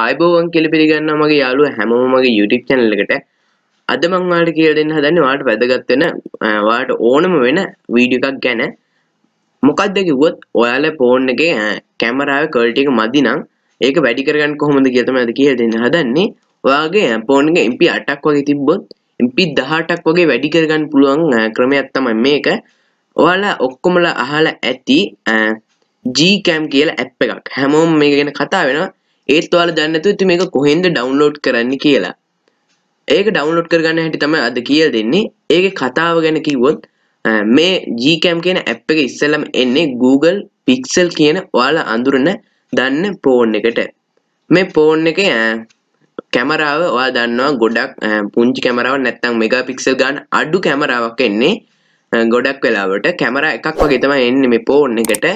ආයබෝවන් කෙලි පිළිගන්න මගේ යාලුව හැමෝම මගේ YouTube channel එකට අද මම ඔයාලට කියලා දෙන්න හදන්නේ ඔයාලට වැදගත් වෙන ඔයාලට ඕනම වෙන වීඩියෝ එකක් ගැන මොකක්ද කිව්වොත් ඔයාලා ෆෝන් එකේ කැමරාවේ quality එක මදි නම් ඒක වැඩි කරගන්න කොහොමද කියලා තමයි අද කියලා දෙන්න හදන්නේ ඔයාගේ ෆෝන් එකේ MP8ක් වගේ තිබ්බොත් MP18ක් වගේ වැඩි කරගන්න පුළුවන් ක්‍රමයක් තමයි මේක ඔයාලා ඔක්කොමලා අහලා ඇති Gcam කියලා app එකක් හැමෝම මේක ගැන කතා වෙනවා ඒත් ඔයාල දන්නතු ඉති මේක කොහෙන්ද ඩවන්ලෝඩ් කරන්න කියලා ඒක ඩවන්ලෝඩ් කරගන්න හැටි තමයි අද කියල් දෙන්නේ ඒක කතාව ගැන කිවොත් මේ ජීකැම් කියන ඇප් එක ඉස්සලම් එන්නේ Google පික්සල් කියන ඔයාල අඳුරන දන්න පෝන් එකට මේ පෝන් එක කැමරාව ඔයා දන්නවා ගොඩක් පුංචි කැමරාව නැත්තම් මෙගා පික්සල් ගන්න අඩු කැමරාවක් එන්නේ ගොඩක් වෙලාවට කැමරා එකක් වගේ තමයි එන්නේ මේ පෝන් එකට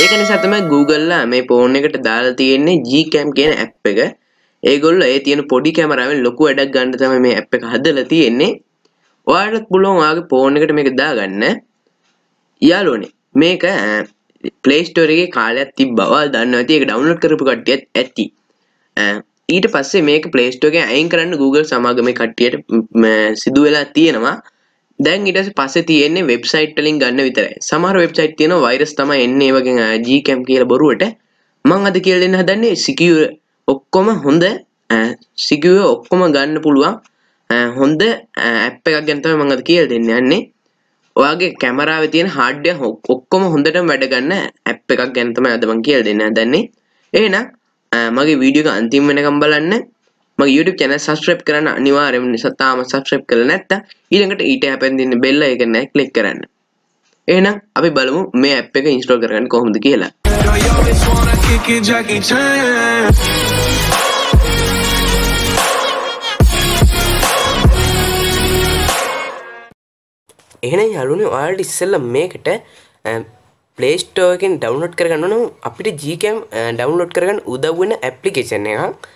ඒක නිසා තමයි Googleලා මේ ෆෝන් එකට දාලා තියෙන්නේ Gcam කියන ඇප් එක. ඒගොල්ලෝ ඒ තියෙන පොඩි කැමරාවෙන් ලොකු වැඩක් ගන්න තමයි මේ ඇප් එක හදලා තියෙන්නේ. ඔයාලත් පුළුවන් ඔයාගේ ෆෝන් එකට මේක දාගන්න. යාළුවනේ මේක Play Store එකේ කාලයක් තිබ්බා. ඔයාලා දන්නවා ඇති ඒක ඩවුන්ලෝඩ් කරපු කට්ටියත් ඇති. ඊට පස්සේ මේක Play Store එකෙන් අයින් කරන්න Google සමාගමේ කට්ටියට සිදු වෙලා තියෙනවා. දැන් ඉට පස තියන්නේ වෙබ්සයිට් ලින් ගන්න විතරයි සමහර වෙබ්සයිට් තියෙන වෛරස් තම එන්නේ වගේ ජීකැම් කියල බොරුවට මං අද කියල දෙන්න හදන්නේ සිකිව ඔක්කොම හොඳ සිකිව ඔක්කොම ගන්න පුළුවන් හොඳ ඇප් එකක් ගැන්තව මඟද කියල් දෙන්න යන්නේ ඔයාගේ කැමරාව තියෙන හාඩ්‍ය හොක් ඔක්කොම හොඳට වැඩගන්න ඇප් එකක් ගැන්තම අදමං කියල් දෙන්න දන්නේ ඒනම් මගේ වීඩියක අන්තිම් වෙනකම් බලන්න මගේ YouTube channel subscribe කරන්න අනිවාර්යයෙන්ම නිසා තාම subscribe කරලා නැත්නම් ඊළඟට ඊට හැපෙන් දෙන bell එක නැහැ click කරන්න. එහෙනම් අපි බලමු මේ app එක install කරගන්න කොහොමද කියලා. එහෙනම් යාළුවනේ ඔයාලට ඉස්සෙල්ලා මේකට Play Store එකෙන් download කරගන්න ඕන අපිට Gcam download කරගන්න උදව් වෙන application එකක්.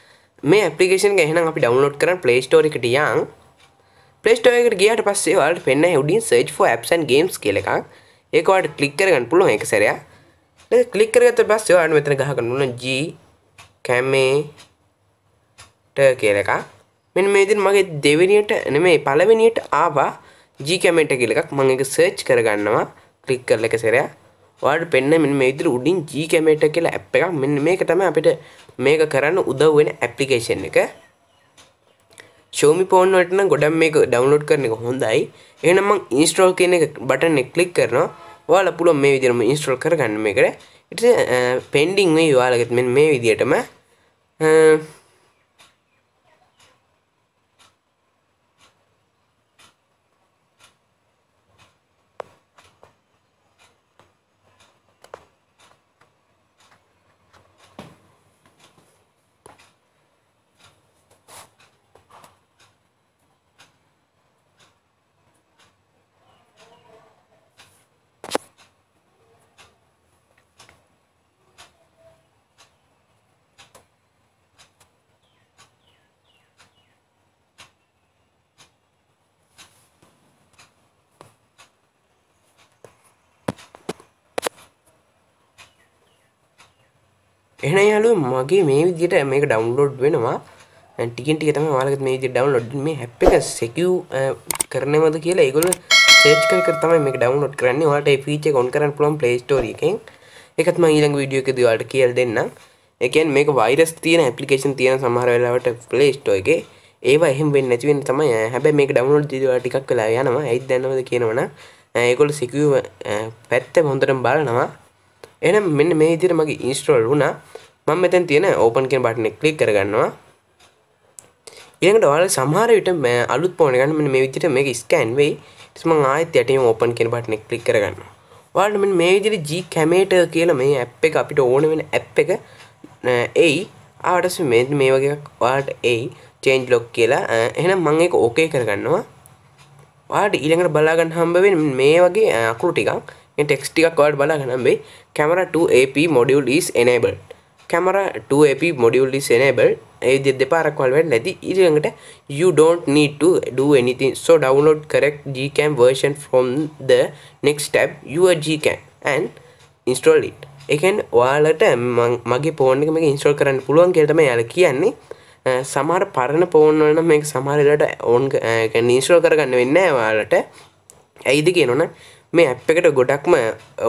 මේ ඇපිේෂන් ගැහන අපි ඩවනෝඩ් කර පලේස්ටෝරික ටියන් පලේස්ටෝයකට ගියට පස්සේ වලට පෙන්න්න හුඩින් සේච් ෝ ඇප්සන් ගේම්ස් කියලක් ඒකවාට කලික්කරගන්න පුළුව එක සැරයා කලික්කරගත පස්සේ අන මෙතන ගහගන්නුන ජී කැමේට කියලක මෙ මේදින් මගේ දෙවනියට එන මේ පලවෙනියට ආවා ජී කැමට කියලක් මං එක සර්ච් කරගන්නවා කලික් කරල එක සැරයා වාට පෙන්න්න මෙ මේ ඉදිරි උඩින් ජී කැමේට කියලා ඇප් එකක් මෙන්න මේක තම අපිට මේක කරන්න උදව් වෙන ඇප්ලිකේෂන් එක ෂෝමි පෝන්වටන ගොඩම් මේක ඩවන්ලෝඩ් කරන එක හොඳයි එනම් මං ඉන්ස්ට්‍රෝල් කියන එක බටන ක්ලික් කරනවා වාල පුළුව මේ විදිරම ඉන්ස්ට්‍රෝල් කරගන්න මේකට ඉට පෙන්ඩිං වේ වාලගත් මෙ මේ විදිටම එහන යාලු මගේ මේ විදිට මේක ඩවන්ලෝඩ් වෙනවා ටිකෙන්ටික තම වාලගත් මේ ඩවන්ලෝඩ් මේ හැප් එක සැකව් කරනවද කියලා ඒගොල සේච් කර තමයි මේ ඩවන්ලෝඩ් කරන්න වාට පිච කොන් කරන්න පුලොම් පලේස්ටෝර එකෙන් එකත් මහිලං විඩියෝ එක දවාට කියල් දෙන්න එකන් මේක වයිරස් තියෙන ඇපිකේෂන් තියෙන සමහර වෙලාවට පලේස්ටෝ එක ඒවා එහෙම වෙන්න නැතිවෙන තමයි හැබැ මේ ඩවන්ලෝඩ් දවා ටිකක් කලා යනවා ඇයි දැන්නවද කියනවන ඒකොල සිකුව පැත්ත හොඳටම් බලනවා එනම් මෙන්න මේ විදිහට මගේ ඉන්ස්ටෝල් වුණා මම මෙතෙන් තියෙන ඕපන් කියන බටන එක ක්ලික් කරගන්නවා ඊළඟට ඔයාලා සමහර විට මේ අලුත් ෆෝන් එකක් ගන්න මෙන්න මේ විදිහට මේක ස්කෑන් වෙයි ඊට මම ආයෙත් යටින් ඕපන් කියන බටන එක ක්ලික් කරගන්නවා ඔයාලට මෙන්න මේ විදිහට G කැමේට කියලා මේ ඇප් එක අපිට ඕන වෙන ඇප් එක එයි ආවට පස්සේ මේ මේ වගේ එකක් ඔයාලට එයි චේන්ජ් ලොක් කියලා එහෙනම් මම ඒක ඕකේ කරගන්නවා ඔයාලට ඊළඟට බලා ගන්න හම්බ වෙන්නේ මේ වගේ අකුරු ටිකක් ටෙක්ස් ටිකක් ඔයාලට බලාගන්න මේ camera 2 ap module is enabled camera 2 ap module is enabled ඒ දෙපාරක් වල් වෙන්න නැති ඊළඟට you don't need to do anything so download correct gcam version from the next tab your gcam and install it එකෙන් ඔයාලට මගේ ෆෝන් එක මේක ඉන්ස්ටෝල් කරන්න පුළුවන් කියලා තමයි යාලා කියන්නේ සමහර පරණ ෆෝන් වල නම් මේක සමහර වෙලාවට ඕන් ඉන්ස්ටෝල් කරගන්න වෙන්නේ නැහැ ඔයාලට ඇයිද කියනවනම් මේ අප් එකට ගොඩක්ම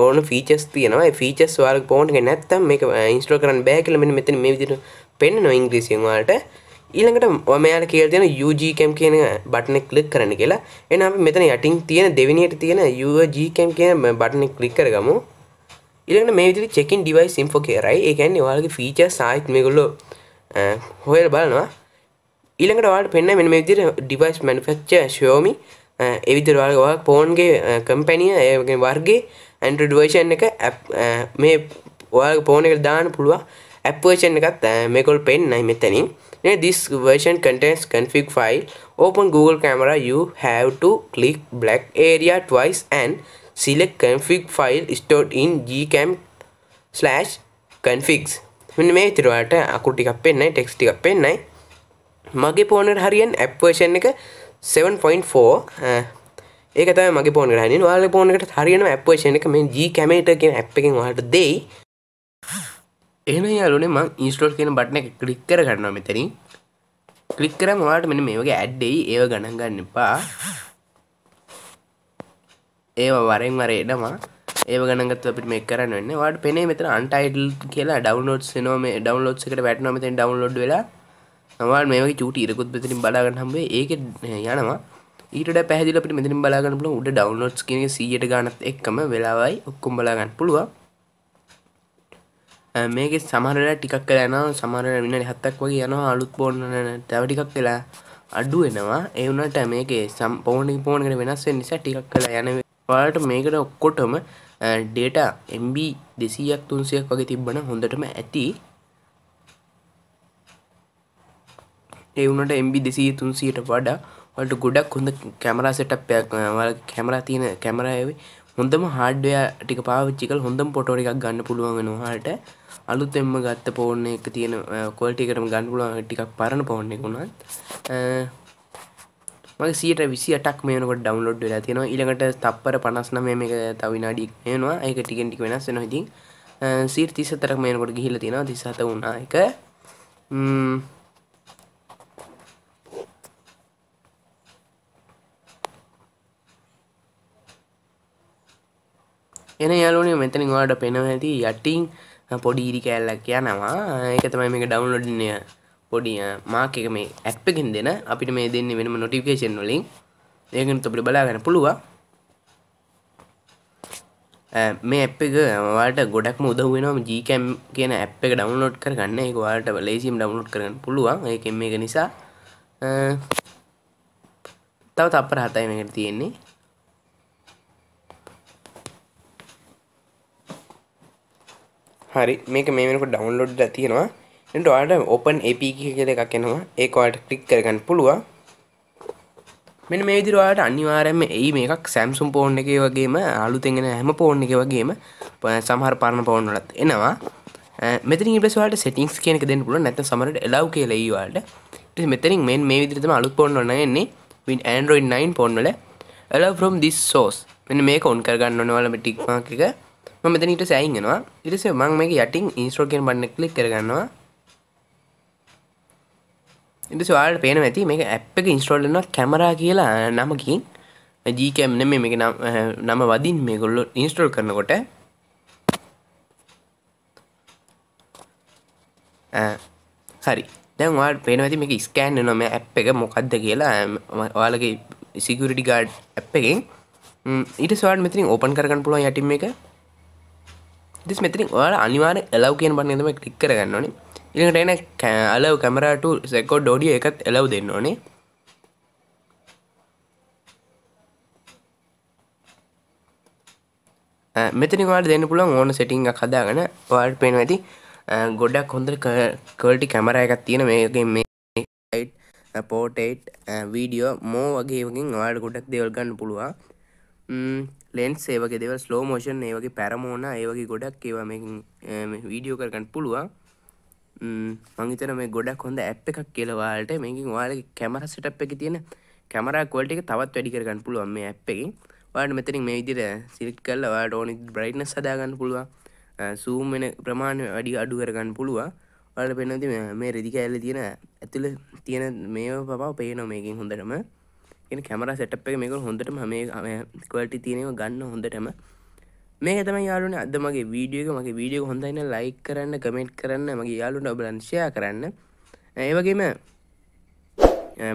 ඕන ෆීචස් තියනවා ෆීචස් වාල පෝන්ට් නැත්තම් මේ ඉන්ස්ට්‍රෝ කරන්න බෑ කියලමෙන මෙතන මේ විදිට පෙන්න්න නො ඉංග්‍රීසින්වාට ඊළඟට වමයාල කියල් තියෙන යුජකම් කියන බටන කලික් කරන කියලා එන අප මෙතන යටින් තියෙන දෙවිනියට තියෙන යුජකම් කියන බටන කලික් කරගමු ඉළඟ මේ විදි චෙකින් ඩිවයි සිම්ෆෝ කියරයි ඒකැන්න වාලගේ ෆීච සාහිත් මේගොල්ලො හොයල් බලනවා ඊළඟට වාට පෙන්න්න මෙ මේ විදිර ඩිවයිස් මනුෆක්ච ශෝමි එවිදිර වල් පෝන්ගේ කම්පැනිය වර්ගේ ඇන්ටඩුවේෂන් එක මේ ඔයාල් පෝන එක දාන පුළුව ඇපර්ෂන් එකත් මේකොල් පෙන් නයි මෙතැනින් this version contains config file open google camera you have to click black area twice and select config file stored in gcam slash configs මෙන්න මේ ඉතිරවාට අකුටිකක් පෙන්න්නයි ටෙක්ස් ටිකක් පෙන්න්නයි මගේ පෝනට හරියන් ඇප්වර්ෂන් එක 7.4 ඒක තම මගේ පෝන රහනි වාල පෝනකට හරියන ඇප්පේෂන එක මේ ජී කැමේට කියෙන ඇප් එකෙන් හට දෙයි එන යාලුනේ මං ඉස්ටෝල් කියන බට්න එක කලික් කර ගන්නවා මෙතැනි කලික් කර මවාට මෙන මේ වගේ ඇඩ්ඩෙයි ඒව ගණන් ගන්න එපා ඒවා වරෙන් වර එඩම ඒව ගණගත් අපිට මේ කරන්න වන්න වාට පෙනේ මෙතන අන්ටයිඩල් කියලා ඩවනෝඩ් සනෝම ඩවනලෝඩ් එකට වැටනවා මෙතෙන් ඩවනලෝඩ් වෙලා නවල් මේක චුට ඉරකුත් මෙතරින් බලාගන්න හම්බේ ඒක යනවා ඊට පැහදිල අපිට මෙතරින් බලාගන්න පුළුව උඩ ඩවන්ලෝඩ්ස් කියන සීයට ගානත් එක්කම වෙලාවයි ඔක්කොම් බලාගන්න පුළුවන් මේක සමහරලා ටිකක් කලා යනවා සමහරලා විනාඩි 7ක් වගේ යනවා අලුත් ෆෝන් තව ටිකක් වෙලා අඩු වෙනවා ඒ වුණාට මේකේ සම් ෆෝන් එක ෆෝන් එකට වෙනස් වෙන නිසා ටිකක් කලා යන ඔයාලට මේකට ඔක්කොටම ඩේටා MB 200ක් 300ක් වගේ තිබ්බනම් හොඳටම ඇති ඒ වුණට එම්බි දෙසී තුන්සියට වඩා වලට ගොඩක් හොඳ කැමරා සෙට්පයක් කැමරා තියෙන කැමරාවේ හොඳම හාඩ්ඩය ටික පාවිච්චි කළ හොඳම පොටෝ එකක් ගන්න පුළුවන් නොහට අලුත් එම ගත්ත පෝර්ණ එක තියෙන කොල්ටිකටම ගන්න පුළුවන් ටිකක් පරණ පෝර්ණ එක වුණත් මගේ සීට විසි අටක් මේනකොට ඩවන්ලෝඩ් වෙලා තියෙනවා ඉළඟට තප්පර පනස්න මේ එක තවිනාඩි එනවා ඒක ටිකෙන්ටික වෙනස් වෙන ඉතින් සීර් තිසතරක් මේනකොට ගිහිල තියෙනවා තිසත වුණා එක එන යාලුනේ මෙතනින් ඔයාට පෙනව ඇති යටින් පොඩි ඉරි කෑල්ලක් යනවා ඒක තමයි මේක ඩවුන්ලෝඩ්නය පොඩි මාක එක මේ ඇප් එකෙන් දෙන අපිට මේ දෙන්නේ වෙනම නොටිෆිකේෂන් වලින් ඒකෙනුත් අපිට බලාගන්න පුළුවන් මේ ඇප් එක ඔයාලට ගොඩක්ම උදව් වෙනවා Gcam කියන ඇප් එක ඩවුන්ලෝඩ් කරගන්න ඒක ඔයාලට ලේසියෙන් ඩවුන්ලෝඩ් කරගන්න පුළුවන් ඒකෙන් මේක නිසා තව තප්පර 7යි මේකට තියෙන්නේ හරි මේක මේ වෙනකොට ඩවුන්ලෝඩ් වෙලා තියෙනවා එතකොට ඔයාලට open apk කියලා එකක් එනවා ඒක ඔයාලට ක්ලික් කරගන්න පුළුවන් මෙන්න මේ විදිහට ඔයාලට අනිවාර්යයෙන්ම එයි මේකක් Samsung phone එකේ වගේම අලුතෙන් එන හැම phone එකේ වගේම සමහර පරණ phone වලත් එනවා මෙතන ඉපස් වලට සෙටිංස් කියන එක දෙන්න පුළුවන් නැත්නම් සමහරට allow කියලා එයි ඔයාලට ඉතින් මෙතනින් මෙන් මේ විදිහට තමයි අලුත් ෆෝන් වල නැන්නේ Win Android 9 ෆෝන් වල allow from this source මෙන්න මේක on කරගන්න ඕනේ ඔයාලා මේ ටික් මාක් එක මෙතනට සෑයින්ගෙනවා ඉරිස මං මේ යටින් ඉස්ට්‍රෝගෙන් බන්න කලික් කරගන්නවා ඉඳ ස්වාල් පේන ඇති මේ ඇප් එක ඉන්ස්ට්‍රෝල්ලන කැමරා කියලා නමකින් ජීකැම්න මේ මේ නම වදින් මේ ගොල්ලො ඉන්ස්ට්‍රෝල් කරනකොට හරි දැන්වාල් පේන ඇති මේ ස්කෑන් නොම ඇප් එක මොකක්ද කියලා ඔයාලගේ සිකුරිටි ගාඩ් ඇප් එකෙන් ඊට ස්වාල් මෙතින් ඕපන් කරගන්න පුළුවන් යටිම් එක ඉතිස් මෙතින් ඔයාලා අනිවාර එලව් කියන බන්නම ක්ලික් කරගන්න ඕනේ ඉළඟට එන අලව් කැමරාට සෙකෝ ඩෝඩිය එකත් එලව් දෙන්න ඕනේ මෙතනි වාට දෙන්න පුළුවන් ඕන සෙටිං එකක් හදාගෙන ඔයාලට පේන ඇති ගොඩක් හොඳට කල්ටි කැමර එකක් තියෙන මේගේ මේ පෝටේට් වීඩියෝ මෝ වගේකින් ඔයාට ගොඩක් දෙවල් ගන්න පුළුවන් ලෙන්ස් ඒවගේ දෙව ස්ලෝ මෝෂන් ඒවගේ පැරමෝන ඒවගේ ගොඩක් ඒවා වීඩියෝ කරගන්න පුළුවන් මංහිතන මේ ගොඩක් හොඳ ඇප් එකක් කියලවාලට මේකින් වාලගේ කැමර සටප් එක තියෙන කැමරා කොල්ට එක තවත් වැඩි කරගන්න පුළුවන් මේ ඇප් එකින් වාට මෙතරින් මේ විදිර සිල්ක් කල්ල වාට ඕනි බ්‍රයිට්න සදාගන්න පුළුවන් සූම් වෙන ප්‍රමාණ වැඩි අඩු කරගන්න පුළුවන් වලට පෙන්නති මේ රෙදික ඇල්ල තියෙන ඇතුළ තියෙන මේ පවා පේනො මේකින් හොඳටම එන කැමර සටප් එක මේක හොඳටම හමේ කවලටි තියෙනව ගන්න හොඳටම මේ තම යාලුන අද මගේ වීඩියෝක මගේ වීඩියෝ හොඳයින්න ලයික් කරන්න කමෙන්ට් කරන්න මගේ යාලුට ඔබලංශය කරන්න ඒවගේම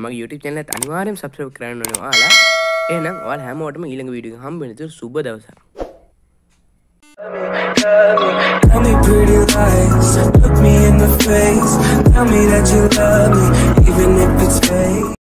මගේ YouTube චැනලත් අනිවාරයෙන් සබස්්‍රප් කරන්න වාලා එනම් වල් හැමෝටම ඊළඟ වීඩියෝ හම්බෙනතු සුබ දවසා Tell me pretty lies, look me in the face Tell me that you love me, even if it's fake